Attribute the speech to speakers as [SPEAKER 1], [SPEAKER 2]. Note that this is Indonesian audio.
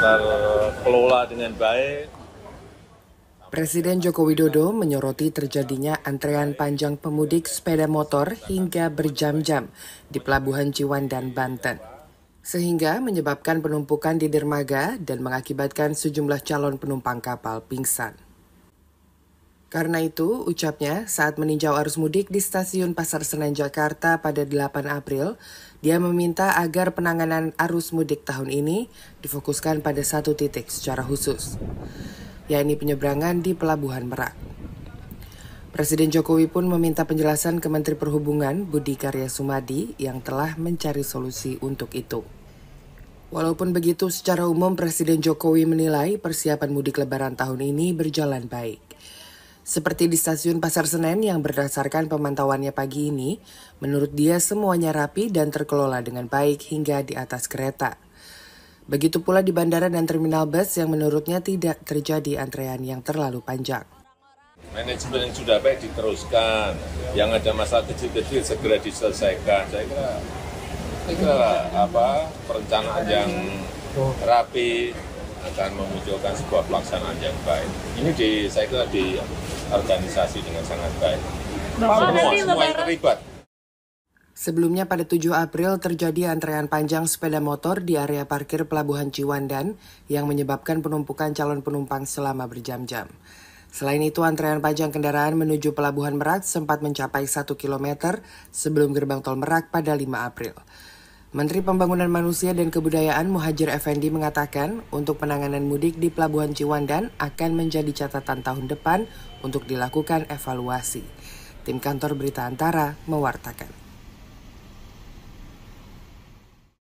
[SPEAKER 1] terkelola dengan baik.
[SPEAKER 2] Presiden Joko Widodo menyoroti terjadinya antrean panjang pemudik sepeda motor hingga berjam-jam di Pelabuhan Ciwan dan Banten. Sehingga menyebabkan penumpukan di dermaga dan mengakibatkan sejumlah calon penumpang kapal pingsan. Karena itu, ucapnya saat meninjau arus mudik di stasiun Pasar Senen Jakarta pada 8 April, dia meminta agar penanganan arus mudik tahun ini difokuskan pada satu titik secara khusus, yakni penyeberangan di Pelabuhan Merak. Presiden Jokowi pun meminta penjelasan ke Menteri Perhubungan Budi Karya Sumadi yang telah mencari solusi untuk itu. Walaupun begitu, secara umum Presiden Jokowi menilai persiapan mudik lebaran tahun ini berjalan baik. Seperti di stasiun Pasar Senen yang berdasarkan pemantauannya pagi ini, menurut dia semuanya rapi dan terkelola dengan baik hingga di atas kereta. Begitu pula di bandara dan terminal bus yang menurutnya tidak terjadi antrean yang terlalu panjang.
[SPEAKER 1] Manajemen yang sudah baik diteruskan, yang ada masalah kecil-kecil segera diselesaikan. Saya kira, saya kira apa perencanaan yang rapi, akan memunculkan sebuah pelaksanaan yang baik. Ini di saya kira di organisasi dengan sangat baik.
[SPEAKER 2] semua, semua yang terlibat. Sebelumnya pada 7 April terjadi antrean panjang sepeda motor di area parkir Pelabuhan Ciwandan yang menyebabkan penumpukan calon penumpang selama berjam-jam. Selain itu, antrean panjang kendaraan menuju Pelabuhan Merak sempat mencapai 1 km sebelum gerbang tol Merak pada 5 April. Menteri Pembangunan Manusia dan Kebudayaan Muhajir Effendi mengatakan, untuk penanganan mudik di Pelabuhan Ciwandan akan menjadi catatan tahun depan untuk dilakukan evaluasi. Tim kantor Berita Antara mewartakan.